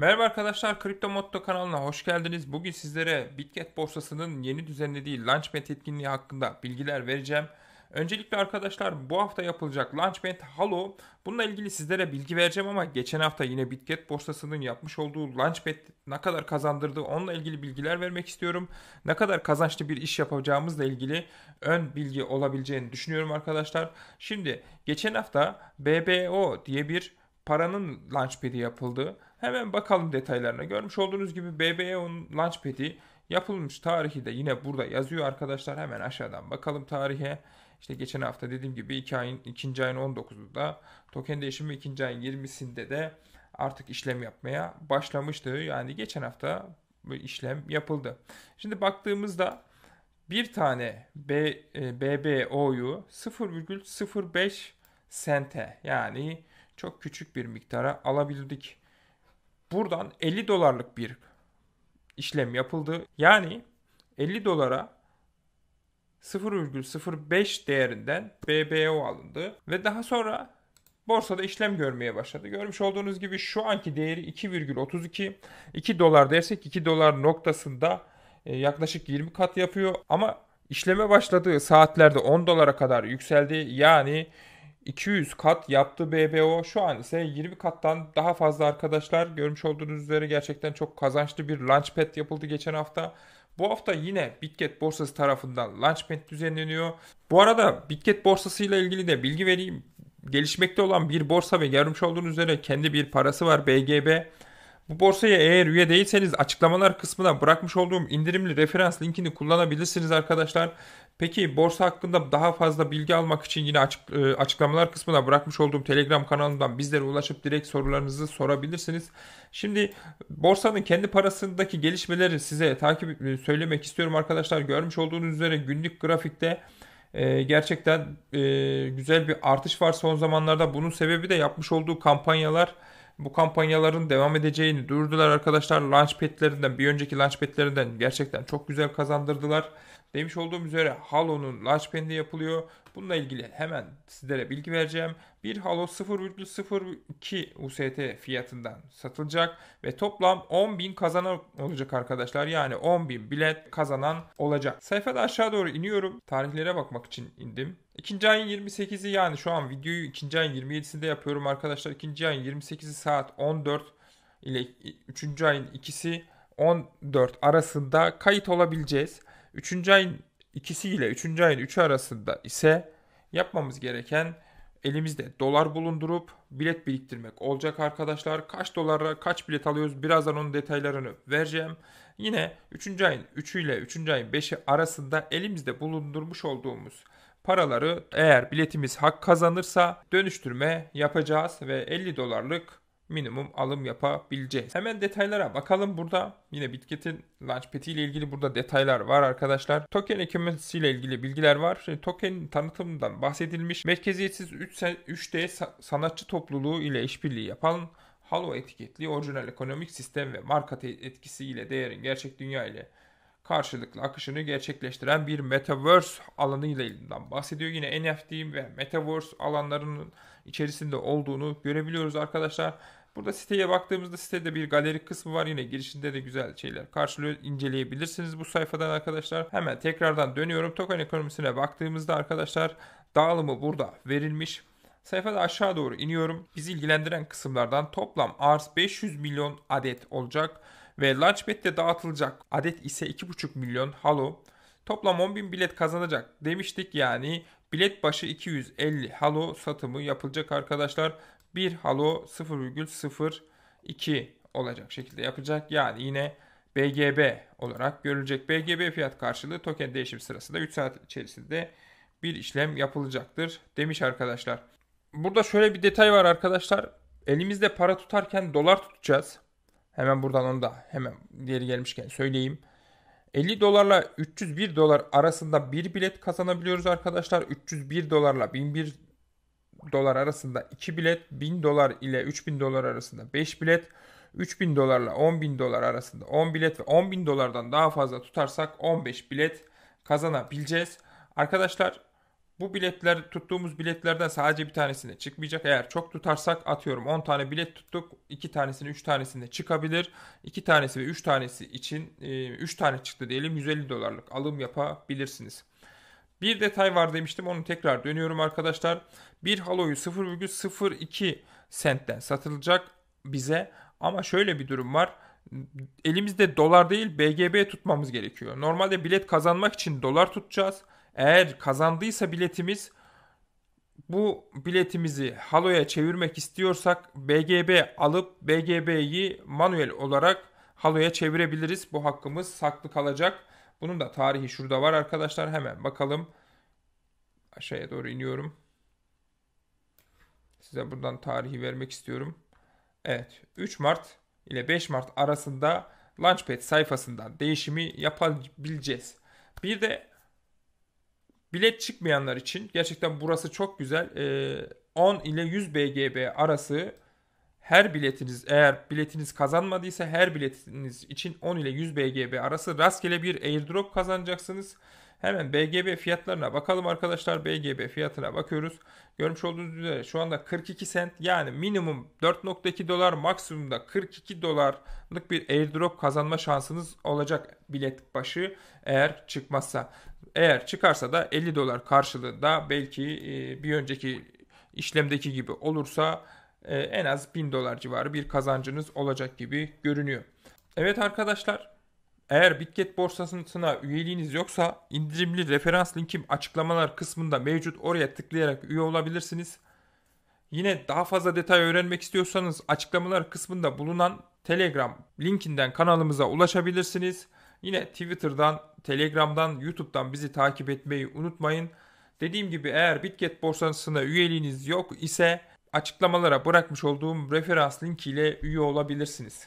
Merhaba arkadaşlar, Kripto Motto kanalına hoş geldiniz. Bugün sizlere Bitget borsasının yeni düzenlediği Launchpad etkinliği hakkında bilgiler vereceğim. Öncelikle arkadaşlar bu hafta yapılacak Launchpad Halo bununla ilgili sizlere bilgi vereceğim ama geçen hafta yine Bitget borsasının yapmış olduğu Launchpad ne kadar kazandırdı, onunla ilgili bilgiler vermek istiyorum. Ne kadar kazançlı bir iş yapacağımızla ilgili ön bilgi olabileceğini düşünüyorum arkadaşlar. Şimdi geçen hafta BBO diye bir paranın launchpad'i yapıldı. Hemen bakalım detaylarına. Görmüş olduğunuz gibi BBEO'nun Launchpad'i yapılmış tarihi de yine burada yazıyor arkadaşlar. Hemen aşağıdan bakalım tarihe. İşte geçen hafta dediğim gibi 2 ayın 2. ayın 19'unda token değişimi 2. ayın 20'sinde de artık işlem yapmaya başlamıştı. Yani geçen hafta bu işlem yapıldı. Şimdi baktığımızda bir tane BBO'yu e, 0,05 sente yani çok küçük bir miktara alabildik. Buradan 50 dolarlık bir işlem yapıldı. Yani 50 dolara 0,05 değerinden BBO alındı ve daha sonra borsada işlem görmeye başladı. Görmüş olduğunuz gibi şu anki değeri 2,32 2 dolar dersek 2 dolar noktasında e, yaklaşık 20 kat yapıyor ama işleme başladığı saatlerde 10 dolara kadar yükseldi. Yani 200 kat yaptı BBO. Şu an ise 20 kattan daha fazla arkadaşlar. Görmüş olduğunuz üzere gerçekten çok kazançlı bir launchpad yapıldı geçen hafta. Bu hafta yine Bitget borsası tarafından launchpad düzenleniyor. Bu arada Bitget borsası ile ilgili de bilgi vereyim. Gelişmekte olan bir borsa ve görmüş olduğunuz üzere kendi bir parası var BGB. Bu borsaya eğer üye değilseniz açıklamalar kısmına bırakmış olduğum indirimli referans linkini kullanabilirsiniz arkadaşlar. Peki borsa hakkında daha fazla bilgi almak için yine açık, e, açıklamalar kısmına bırakmış olduğum Telegram kanalından bizlere ulaşıp direkt sorularınızı sorabilirsiniz. Şimdi borsanın kendi parasındaki gelişmeleri size takip e, söylemek istiyorum arkadaşlar. Görmüş olduğunuz üzere günlük grafikte e, gerçekten e, güzel bir artış var son zamanlarda. Bunun sebebi de yapmış olduğu kampanyalar bu kampanyaların devam edeceğini durdular arkadaşlar. Launchpad'lerinden bir önceki launchpad'lerinden gerçekten çok güzel kazandırdılar. Demiş olduğum üzere Halo'nun Launch Launchpad'de yapılıyor. Bununla ilgili hemen sizlere bilgi vereceğim. Bir Halo 0.02 UST fiyatından satılacak ve toplam 10.000 kazanan olacak arkadaşlar. Yani 10.000 bilet kazanan olacak. Sayfada aşağı doğru iniyorum. Tarihlere bakmak için indim. İkinci ayın 28'i yani şu an videoyu ikinci ayın 27'sinde yapıyorum arkadaşlar. İkinci ayın 28'i saat 14 ile 3. ayın ikisi 14 arasında kayıt olabileceğiz. 3. ayın ikisiyle 3. ayın 3'ü arasında ise yapmamız gereken elimizde dolar bulundurup bilet biriktirmek olacak arkadaşlar. Kaç dolara kaç bilet alıyoruz birazdan onun detaylarını vereceğim. Yine 3. ayın 3'ü ile 3. ayın 5'i arasında elimizde bulundurmuş olduğumuz paraları eğer biletimiz hak kazanırsa dönüştürme yapacağız ve 50 dolarlık minimum alım yapabileceğiz. Hemen detaylara bakalım burada. Yine Bitget'in Launchpad'i ile ilgili burada detaylar var arkadaşlar. Token ekonomisi ile ilgili bilgiler var. Şimdi token tanıtımından bahsedilmiş. Merkeziyetsiz 3D sanatçı topluluğu ile işbirliği yapan Halo etiketli orijinal ekonomik sistem ve marka etkisi ile değerin gerçek dünya ile karşılıklı akışını gerçekleştiren bir metaverse alanı ile ilgiden bahsediyor. Yine NFT ve metaverse alanlarının içerisinde olduğunu görebiliyoruz arkadaşlar. Burada siteye baktığımızda sitede bir galeri kısmı var. Yine girişinde de güzel şeyler karşılıyor. inceleyebilirsiniz bu sayfadan arkadaşlar. Hemen tekrardan dönüyorum. Token ekonomisine baktığımızda arkadaşlar dağılımı burada verilmiş. Sayfada aşağı doğru iniyorum. Bizi ilgilendiren kısımlardan toplam arz 500 milyon adet olacak ve Launchpad'de dağıtılacak adet ise 2,5 milyon halo. Toplam bin bilet kazanacak demiştik yani Bilet başı 250 halo satımı yapılacak arkadaşlar. 1 halo 0,02 olacak şekilde yapacak. Yani yine BGB olarak görülecek. BGB fiyat karşılığı token değişim sırasında 3 saat içerisinde bir işlem yapılacaktır demiş arkadaşlar. Burada şöyle bir detay var arkadaşlar. Elimizde para tutarken dolar tutacağız. Hemen buradan onu da hemen diğeri gelmişken söyleyeyim. 50 dolarla 301 dolar arasında bir bilet kazanabiliyoruz arkadaşlar. 301 dolarla 1001 dolar arasında 2 bilet, 1000 dolar ile 3000 dolar arasında 5 bilet, 3000 dolarla 10000 dolar arasında 10 bilet ve 10000 dolardan daha fazla tutarsak 15 bilet kazanabileceğiz. Arkadaşlar bu biletler tuttuğumuz biletlerden sadece bir tanesinde çıkmayacak. Eğer çok tutarsak atıyorum 10 tane bilet tuttuk. 2 tanesini 3 tanesinde çıkabilir. 2 tanesi ve 3 tanesi için 3 e, tane çıktı diyelim 150 dolarlık alım yapabilirsiniz. Bir detay var demiştim onu tekrar dönüyorum arkadaşlar. Bir haloyu 0,02 sentten satılacak bize ama şöyle bir durum var elimizde dolar değil BGB tutmamız gerekiyor. Normalde bilet kazanmak için dolar tutacağız. Eğer kazandıysa biletimiz bu biletimizi haloya çevirmek istiyorsak BGB alıp BGB'yi manuel olarak haloya çevirebiliriz. Bu hakkımız saklı kalacak. Bunun da tarihi şurada var arkadaşlar. Hemen bakalım. Aşağıya doğru iniyorum. Size buradan tarihi vermek istiyorum. Evet 3 Mart ile 5 Mart arasında Launchpad sayfasından değişimi yapabileceğiz. Bir de Bilet çıkmayanlar için gerçekten burası çok güzel. E, ee, 10 ile 100 BGB arası her biletiniz eğer biletiniz kazanmadıysa her biletiniz için 10 ile 100 BGB arası rastgele bir airdrop kazanacaksınız. Hemen BGB fiyatlarına bakalım arkadaşlar. BGB fiyatına bakıyoruz. Görmüş olduğunuz üzere şu anda 42 sent yani minimum 4.2 dolar maksimumda 42 dolarlık bir airdrop kazanma şansınız olacak bilet başı eğer çıkmazsa. Eğer çıkarsa da 50 dolar karşılığında belki e, bir önceki işlemdeki gibi olursa e, en az 1000 dolar civarı bir kazancınız olacak gibi görünüyor. Evet arkadaşlar eğer Bitget borsasına üyeliğiniz yoksa indirimli referans linkim açıklamalar kısmında mevcut oraya tıklayarak üye olabilirsiniz. Yine daha fazla detay öğrenmek istiyorsanız açıklamalar kısmında bulunan Telegram linkinden kanalımıza ulaşabilirsiniz. Yine Twitter'dan, Telegram'dan, YouTube'dan bizi takip etmeyi unutmayın. Dediğim gibi eğer Bitget borsasına üyeliğiniz yok ise açıklamalara bırakmış olduğum referans linkiyle üye olabilirsiniz.